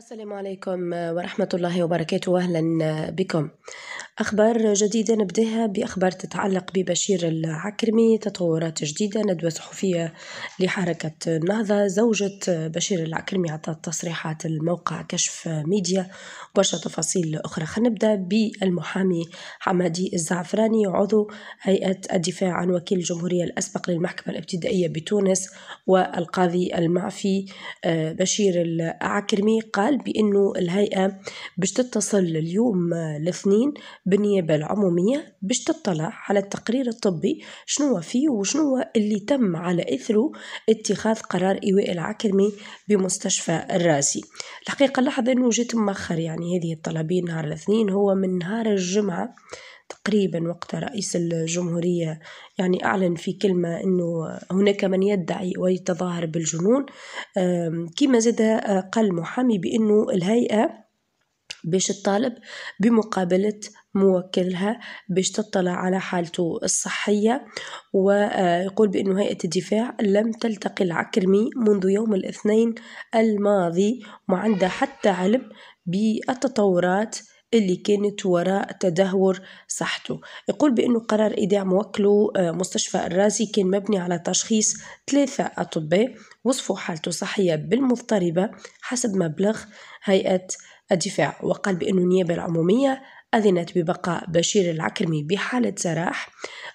السلام عليكم آه، ورحمة الله وبركاته أهلا آه، بكم أخبار جديدة نبداها بأخبار تتعلق ببشير العكرمي، تطورات جديدة ندوة صحفية لحركة النهضة، زوجة بشير العكرمي عطات تصريحات الموقع كشف ميديا، وبرشا تفاصيل أخرى، خنبدأ نبدأ بالمحامي حمادي الزعفراني عضو هيئة الدفاع عن وكيل الجمهورية الأسبق للمحكمة الابتدائية بتونس، والقاضي المعفي آه، بشير العكرمي قال بأنه الهيئة باش تتصل اليوم الاثنين. بالنيابة العمومية باش تطلع على التقرير الطبي شنو فيه وشنو اللي تم على إثره اتخاذ قرار إيواء العكرمي بمستشفى الراسي الحقيقة لاحظ أنه جيت مأخر يعني هذه الطلبية نهار الاثنين هو من نهار الجمعة تقريبا وقت رئيس الجمهورية يعني أعلن في كلمة أنه هناك من يدعي ويتظاهر بالجنون كما زاد قال محامي بأنه الهيئة باش الطالب بمقابلة موكلها باش تطلع على حالته الصحية ويقول بأن هيئة الدفاع لم تلتقي العكرمي منذ يوم الاثنين الماضي وما عندها حتى علم بالتطورات اللي كانت وراء تدهور صحته يقول بأنه قرار إيداع موكله آه، مستشفى الرازي كان مبني على تشخيص ثلاثة أطباء وصفوا حالته صحية بالمضطربة حسب مبلغ هيئة الدفاع وقال بأن النيابة العمومية أذنت ببقاء بشير العكرمي بحالة سراح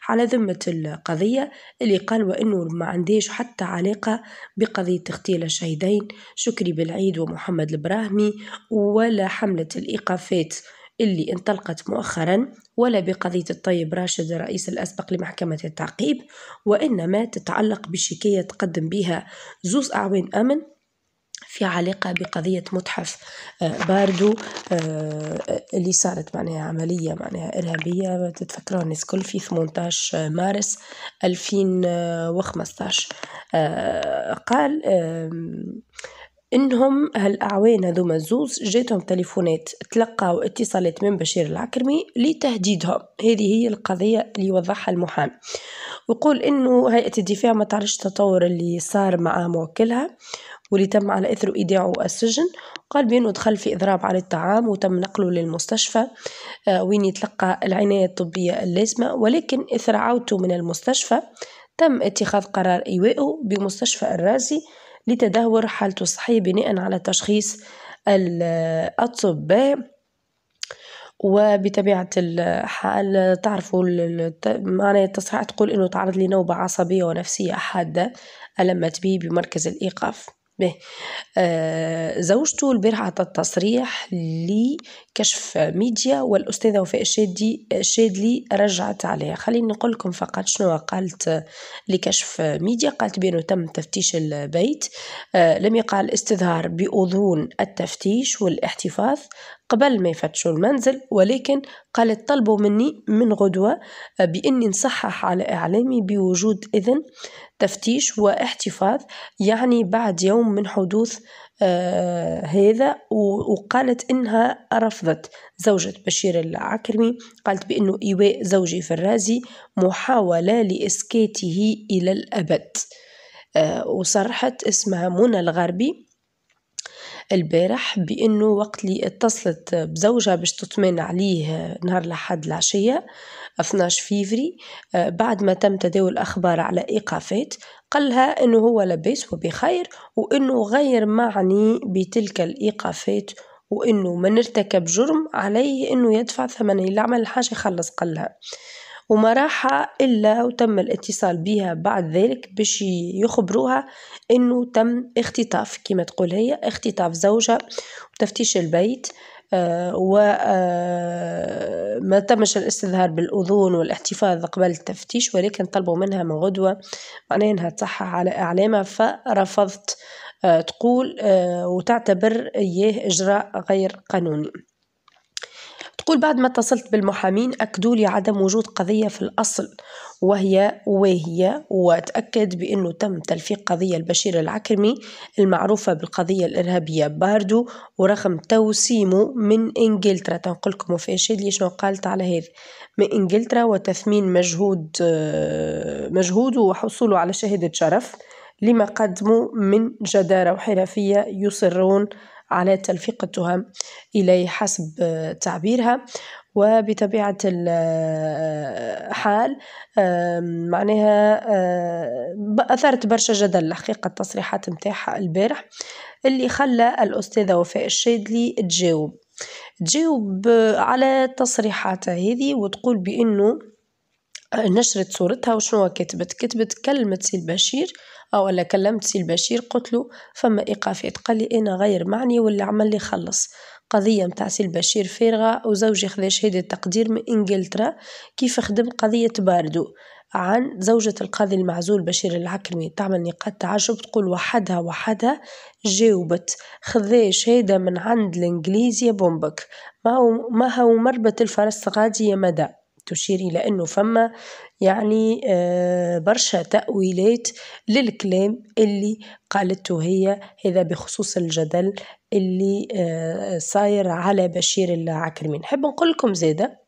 على ذمة القضية اللي قال وأنه ما عنديش حتى علاقة بقضية تغتيل الشهيدين شكري بالعيد ومحمد البراهمي ولا حملة الإيقافات اللي انطلقت مؤخرا ولا بقضية الطيب راشد الرئيس الأسبق لمحكمة التعقيب وإنما تتعلق بشكاية تقدم بها زوز أعوان أمن في علاقة بقضية متحف آه، باردو آه، آه، اللي صارت معناها عملية معناها إرهابية تتفكروها الناس الكل في 18 مارس ألفين قال انهم هالاعوان هذوما الزوز جاتهم تليفونات تلقاو اتصالات من بشير العكرمي لتهديدهم هذه هي القضيه اللي وضحها المحامي ويقول انه هيئه الدفاع ما تعرفش التطور اللي صار مع موكلها واللي تم على إثر إيداعه السجن قال بأنه دخل في إضراب على الطعام وتم نقله للمستشفى آه، وين يتلقى العناية الطبية اللازمة ولكن إثر عودته من المستشفى تم اتخاذ قرار إيوائه بمستشفى الرازي لتدهور حالته الصحية بناء على تشخيص آه، الأطباء وبطبيعة الحال تعرفوا معنى التصحيح تقول أنه تعرض لنوبة عصبية ونفسية حادة ألمت به بمركز الإيقاف به آه زوجته البارحة عطت تصريح لكشف ميديا والأستاذة وفاء الشادي الشادلي رجعت عليها خليني نقول لكم فقط شنو قالت لكشف ميديا قالت بأنه تم تفتيش البيت آه لم يقع الاستظهار بأذون التفتيش والاحتفاظ قبل ما يفتشوا المنزل ولكن قالت طلبوا مني من غدوة آه، بإني نصحح على إعلامي بوجود إذن تفتيش واحتفاظ يعني بعد يوم من حدوث آه هذا وقالت إنها رفضت زوجة بشير العكرمي قالت بأنه إيواء زوجي فرازي محاولة لإسكاته إلى الأبد آه وصرحت اسمها منى الغربي البارح بأنه وقت اللي اتصلت بزوجها باش تطمن عليه نهار الأحد العشية اثناش فيفري آه، بعد ما تم تداول أخبار على إيقافات قالها أنه هو لاباس وبخير وأنه غير معني بتلك الإيقافات وأنه من ارتكب جرم عليه أنه يدفع ثمنه عمل حاجة خلص قالها. وما راح إلا وتم الاتصال بها بعد ذلك باش يخبروها إنه تم اختطاف كما تقول هي اختطاف زوجها وتفتيش البيت آه وما آه، تمش الاستظهار بالأذون والاحتفاظ قبل التفتيش ولكن طلبوا منها من غدوة معناها أنها تصحح على إعلامها فرفضت آه تقول آه وتعتبر إياه إجراء غير قانوني تقول بعد ما اتصلت بالمحامين أكدوا لي عدم وجود قضية في الأصل وهي واهية وتأكد بأنه تم تلفيق قضية البشير العكرمي المعروفة بالقضية الإرهابية باردو ورغم توسيمه من إنجلترا تنقلكم طيب، وفاشل لي شنو قالت على هذا من إنجلترا وتثمين مجهود آه، مجهوده وحصوله على شهادة شرف لما قدموا من جدارة وحرفية يصرون على تلفيق التهم إليه حسب آه، تعبيرها وبطبيعة الحال آه، معناها آه، أثرت برشا جدل حقيقة التصريحات متاحة البارح اللي خلى الأستاذة وفاء الشادلي تجاوب تجاوب على تصريحاتها هذه وتقول بأنه نشرت صورتها وشنو كتبت كتبت كلمة سي البشير أو أنا كلمت سي البشير قلت له فما إيقافات قال لي أنا غير معني ولا عمل لي خلص قضية متاع سي البشير فارغة وزوجي خذا شهادة تقدير من إنجلترا كيف خدم قضية باردو عن زوجة القاضي المعزول بشير العكرمي تعمل نقاط تعجب تقول وحدها وحدها جاوبت خذا شهادة من عند الإنجليزية بومبك ما هو, ما هو مربط الفرس غادي يا مدى تشير إلى أنه فما يعني آه، برشا تأويلات للكلام اللي قالته هي هذا بخصوص الجدل اللي آه، صاير على بشير العكرمي نحب نقول لكم زادة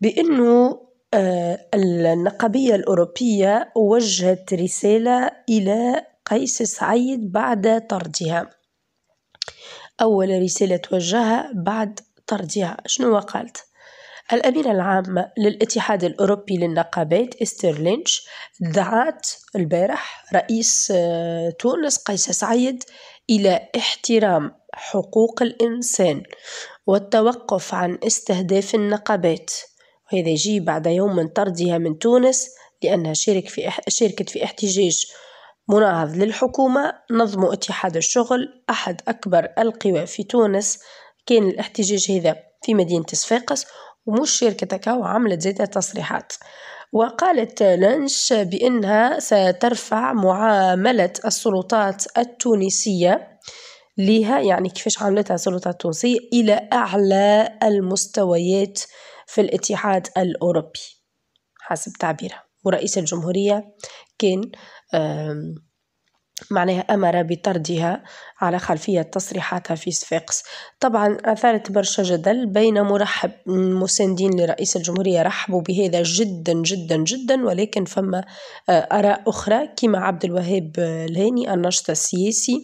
بأنه آه، النقبية الأوروبية وجهت رسالة إلى قيس سعيد بعد طردها أول رسالة توجهها بعد طردها شنو قالت؟ الأمينة العامة للاتحاد الأوروبي للنقابات إستر لينش دعت البارح رئيس آه، تونس قيس سعيد إلى احترام حقوق الإنسان والتوقف عن استهداف النقابات وهذا يجي بعد يوم من طردها من تونس لأنها شارك في شاركت في احتجاج مناهض للحكومة نظم اتحاد الشغل أحد أكبر القوى في تونس كان الاحتجاج هذا في مدينة صفاقس ومش شركة كاكاو عملت زيادة تصريحات وقالت لانش بأنها سترفع معاملة السلطات التونسية لها يعني كيفاش عملتها السلطات التونسية إلى أعلى المستويات في الاتحاد الأوروبي حسب تعبيرها ورئيس الجمهورية كان معناها أمر بطردها على خلفية تصريحاتها في صفاقس طبعا أثارت برشا جدل بين مرحب مساندين لرئيس الجمهورية رحبوا بهذا جدا جدا جدا ولكن فما آه، آراء أخرى كما عبد الوهاب آه، الهاني الناشط السياسي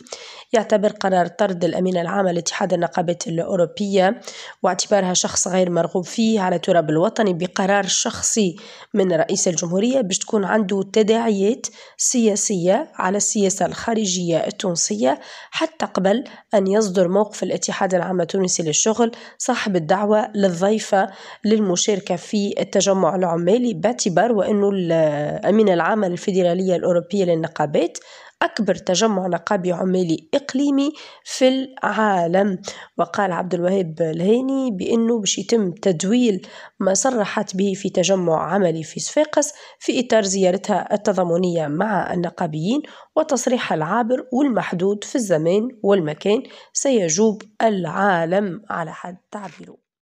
يعتبر قرار طرد الأمين العام لاتحاد النقابات الأوروبية واعتبارها شخص غير مرغوب فيه على تراب الوطني بقرار شخصي من رئيس الجمهورية باش تكون عنده تداعيات سياسية على السياسة الخارجية التونسية حتى قبل أن يصدر موقف الاتحاد العام التونسي للشغل صاحب الدعوة للضيفة للمشاركة في التجمع العمالي باعتبار وأنه الأمين العام الفيدرالية الأوروبية للنقابات أكبر تجمع نقابي عمالي إقليمي في العالم، وقال عبد الوهاب الهاني بأنه باش يتم تدويل ما صرحت به في تجمع عملي في صفاقس في إطار زيارتها التضامنية مع النقابيين وتصريحها العابر والمحدود في الزمان والمكان سيجوب العالم على حد تعبيره